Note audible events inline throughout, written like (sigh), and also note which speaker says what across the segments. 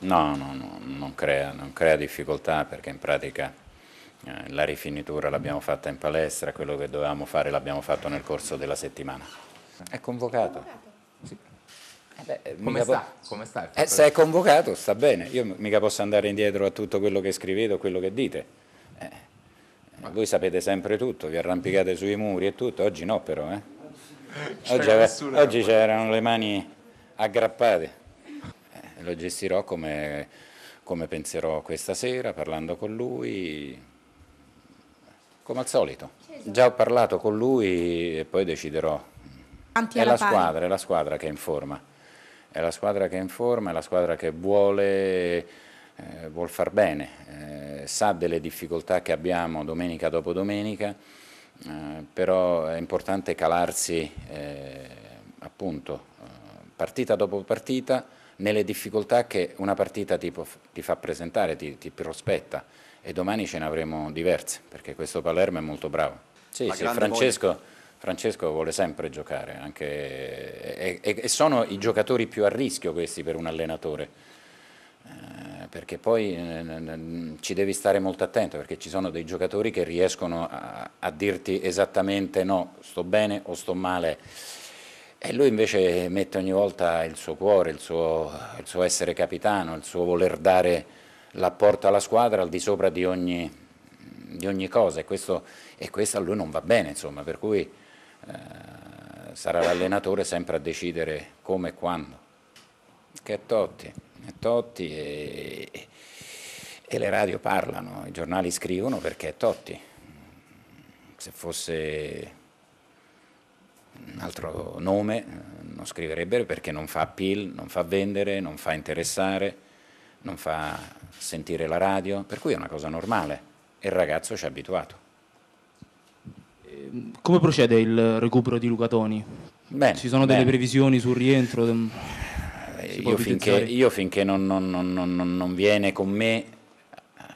Speaker 1: No, no, no non, crea, non, crea, difficoltà perché in pratica eh, la rifinitura l'abbiamo fatta in palestra, quello che dovevamo fare l'abbiamo fatto nel corso della settimana. È convocato. Sì. Eh beh, eh, come, sta? Po- come, sta? Eh, se è convocato sta bene, io mica posso andare indietro a tutto quello che scrivete o quello che dite. Eh. eh voi sapete sempre tutto, vi arrampicate sui muri e tutto, oggi no però. Cioè, oggi, oggi c'erano le mani aggrappate lo gestirò come, come penserò questa sera, parlando con lui, come al solito. Certo. Già ho parlato con lui e poi deciderò. È la, squadra, è la squadra che è in forma, è la squadra che è in forma, è la squadra che vuole... Eh, vuol far bene, eh, sa delle difficoltà che abbiamo domenica dopo domenica, eh, però è importante calarsi eh, appunto eh, partita dopo partita nelle difficoltà che una partita ti, può, ti fa presentare, ti, ti, prospetta e domani ce ne avremo diverse perché questo Palermo è molto bravo. Sì, sì Francesco, Francesco, vuole sempre giocare anche, e, e, e, sono i giocatori più a rischio questi per un allenatore. Eh, perché poi eh, ci devi stare molto attento perché ci sono dei giocatori che riescono a, a dirti esattamente no, sto bene o sto male e lui invece mette ogni volta il suo cuore, il suo, il suo essere capitano, il suo voler dare l'apporto alla squadra al di sopra di ogni, di ogni cosa e questo, e questo, a lui non va bene, insomma, per cui eh, sarà l'allenatore sempre a decidere come e quando. Che è Totti, è Totti e, e, e le radio parlano, i giornali scrivono perché è Totti. Se fosse altro nome, eh, non scriverebbe perché non fa appeal, non fa vendere, non fa interessare, non fa sentire la radio, per cui è una cosa normale e il ragazzo ci ha abituato. Ehm, come procede il recupero di Lucatoni? Bene, Ci sono bene. delle previsioni sul rientro? Ehm, eh, io finché, io finché, non, non, non, non viene con me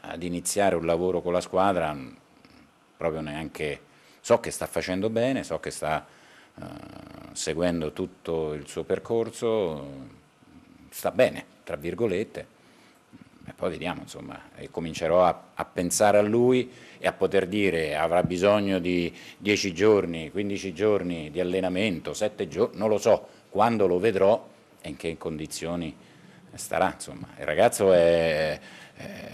Speaker 1: ad iniziare un lavoro con la squadra, proprio neanche... So che sta facendo bene, so che sta eh, seguendo tutto il suo percorso, sta bene, tra virgolette, e poi vediamo, insomma, e comincerò a, a, pensare a lui e a poter dire avrà bisogno di 10 giorni, 15 giorni di allenamento, 7 giorni, non lo so, quando lo vedrò e in che condizioni starà, insomma. Il ragazzo è,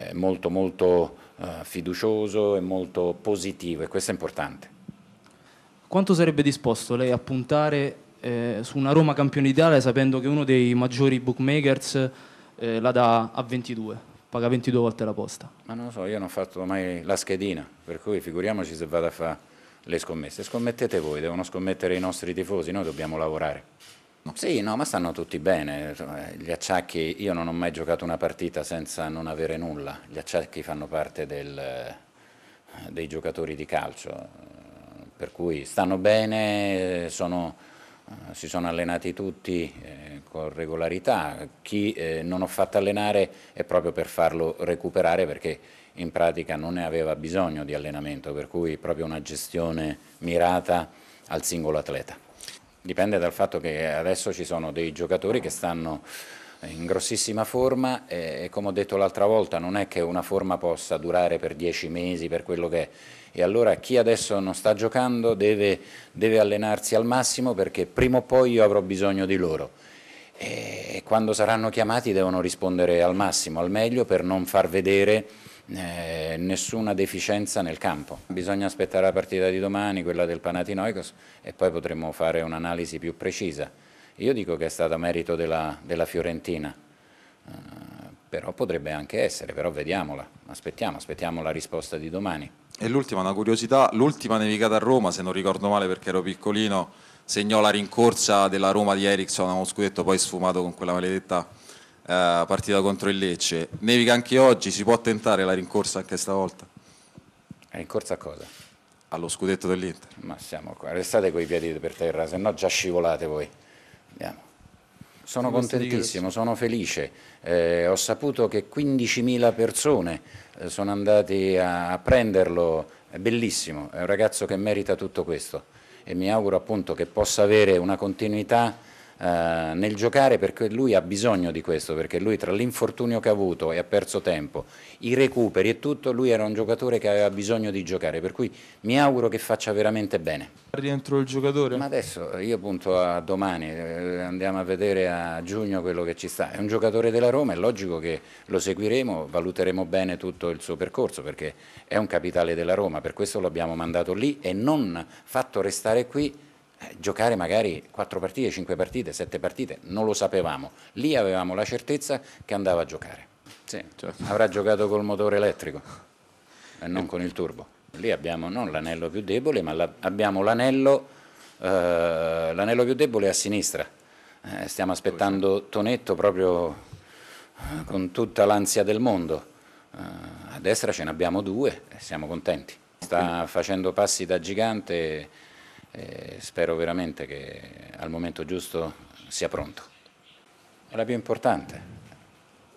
Speaker 1: è molto molto uh, fiducioso, e molto positivo e questo è importante. Quanto sarebbe disposto lei a puntare eh, su una Roma campione d'Italia sapendo che uno dei maggiori bookmakers eh, la dà a 22? Paga 22 volte la posta. Ma non lo so, io non ho fatto mai la schedina, per cui figuriamoci se vado a fare le scommesse. Scommettete voi, devono scommettere i nostri tifosi, noi dobbiamo lavorare. No. Sì, no, ma stanno tutti bene. Gli acciacchi, io non ho mai giocato una partita senza non avere nulla. Gli acciacchi fanno parte del, eh, dei giocatori di calcio per cui stanno bene, eh, sono, eh, si sono allenati tutti eh, con regolarità, chi non ho fatto allenare è proprio per farlo recuperare perché in pratica non ne aveva bisogno di allenamento, per cui proprio una gestione mirata al singolo atleta. Dipende dal fatto che adesso ci sono dei giocatori che stanno in grossissima forma e, come ho detto l'altra volta non è che una forma possa durare per dieci mesi, per quello che è. E allora chi adesso non sta giocando deve, deve allenarsi al massimo perché prima o poi io avrò bisogno di loro e quando saranno chiamati devono rispondere al massimo, al meglio per non far vedere eh, nessuna deficienza nel campo. Bisogna aspettare la partita di domani, quella del Panathinaikos e poi potremo fare un'analisi più precisa. Io dico che è stato merito della, della Fiorentina, uh, però potrebbe anche essere, però vediamola, aspettiamo, aspettiamo la risposta di domani. E l'ultima, una curiosità, l'ultima nevicata a Roma, se non ricordo male perché ero piccolino, segnò la rincorsa della Roma di Ericsson a uno scudetto poi sfumato con quella maledetta eh, partita contro il Lecce. Nevica anche oggi, si può tentare la rincorsa anche stavolta? La rincorsa a cosa? Allo scudetto dell'Inter. Ma siamo qua, restate coi piedi per terra, se no già scivolate voi. Andiamo. Sono contentissimo, sono felice. Eh, ho saputo che 15.000 persone eh, sono andate a, prenderlo, è bellissimo, è un ragazzo che merita tutto questo e mi auguro appunto che possa avere una continuità eh, nel giocare perché lui ha bisogno di questo, perché lui tra l'infortunio che ha avuto e ha perso tempo, i recuperi e tutto, lui era un giocatore che aveva bisogno di giocare, per cui mi auguro che faccia veramente bene. Rientro il giocatore? Ma adesso io punto a domani, eh, andiamo a vedere a giugno quello che ci sta, è un giocatore della Roma, è logico che lo seguiremo, valuteremo bene tutto il suo percorso perché è un capitale della Roma, per questo lo abbiamo mandato lì e non fatto restare qui eh, giocare magari 4 partite, 5 partite, 7 partite, non lo sapevamo. Lì avevamo la certezza che andava a giocare. Sì, certo. Avrà giocato col motore elettrico (laughs) e non con il turbo. Lì abbiamo non l'anello più debole, ma la, abbiamo l'anello, eh, l'anello più debole a sinistra. Eh, stiamo aspettando Tonetto proprio eh, con tutta l'ansia del mondo. Eh, a destra ce ne abbiamo due e siamo contenti. Sta facendo passi da gigante e spero veramente che al momento giusto sia pronto. È la più importante.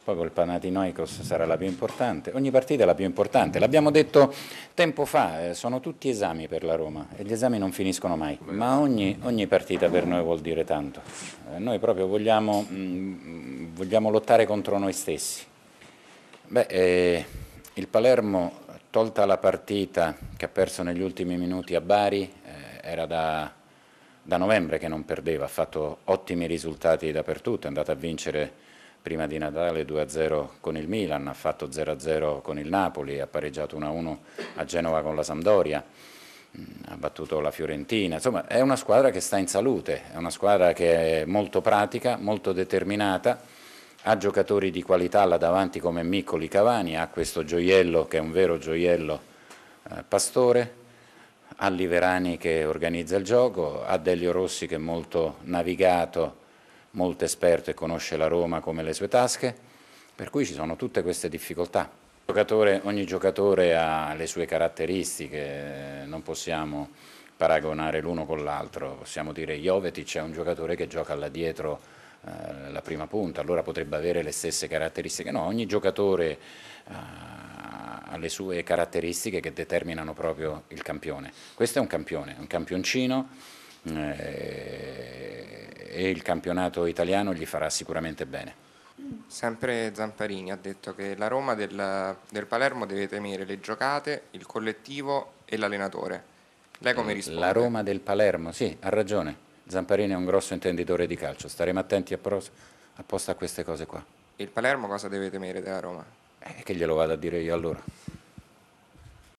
Speaker 1: Poi col Panathinaikos sarà la più importante, ogni partita è la più importante, l'abbiamo detto tempo fa, eh, sono tutti esami per la Roma e gli esami non finiscono mai, ma ogni, ogni partita per noi vuol dire tanto, eh, noi proprio vogliamo, mm, mm, vogliamo lottare contro noi stessi. Beh, eh, il Palermo, tolta la partita che ha perso negli ultimi minuti a Bari, eh, era da, da novembre che non perdeva, ha fatto ottimi risultati dappertutto, è andata a vincere prima di Natale 2-0 con il Milan, ha fatto 0-0 con il Napoli, ha pareggiato 1-1 a Genova con la Sampdoria, mm, ha battuto la Fiorentina, insomma è una squadra che sta in salute, è una squadra che è molto pratica, molto determinata, ha giocatori di qualità là davanti come Miccoli Cavani, ha questo gioiello che è un vero gioiello eh, pastore, a Liverani che organizza il gioco, a Delio Rossi che è molto navigato, molto esperto e conosce la Roma come le sue tasche, per cui ci sono tutte queste difficoltà. Giocatore, ogni giocatore ha le sue caratteristiche, non possiamo paragonare l'uno con l'altro, possiamo dire Jovetic è un giocatore che gioca là dietro eh, la prima punta, allora potrebbe avere le stesse caratteristiche, no, ogni giocatore ha eh, alle sue caratteristiche che determinano proprio il campione. Questo è un campione, un campioncino eh, e il campionato italiano gli farà sicuramente bene. Sempre Zamparini ha detto che la Roma del, del Palermo deve temere le giocate, il collettivo e l'allenatore. Lei come eh, risponde? La Roma del Palermo, sì, ha ragione. Zamparini è un grosso intenditore di calcio, staremo attenti apposta a queste cose qua. Il Palermo cosa deve temere della Roma? Eh, che glielo vado a dire io allora?